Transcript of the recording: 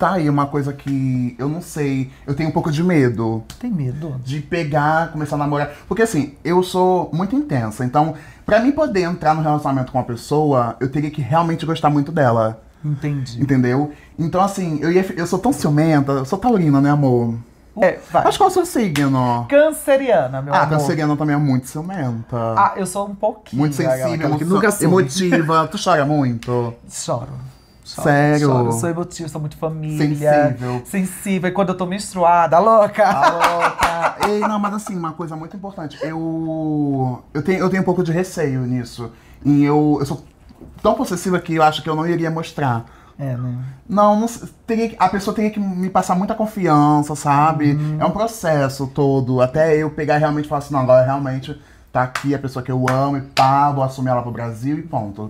Tá aí uma coisa que eu não sei. Eu tenho um pouco de medo. Tem medo? De pegar, começar a namorar. Porque assim, eu sou muito intensa. Então, pra mim poder entrar no relacionamento com uma pessoa, eu teria que realmente gostar muito dela. Entendi. Entendeu? Então, assim, eu, ia, eu sou tão ciumenta. Eu sou taurina, né, amor? É, vai. Mas qual é o seu signo? Canceriana, meu ah, amor. Ah, canceriana também é muito ciumenta. Ah, eu sou um pouquinho. Muito sensível, muito nunca emotiva. tu chora muito? Choro. Choro, Sério? Choro, sou emotiva, sou muito família. Sensível. Sensível. E quando eu tô menstruada, louca! louca! Ei, não, mas assim, uma coisa muito importante. Eu. Eu tenho, eu tenho um pouco de receio nisso. E eu, eu sou tão possessiva que eu acho que eu não iria mostrar. É, né? Não, não teria, a pessoa teria que me passar muita confiança, sabe? Uhum. É um processo todo. Até eu pegar e realmente falar assim, não, agora realmente tá aqui a pessoa que eu amo e pá, vou assumir ela pro Brasil e ponto.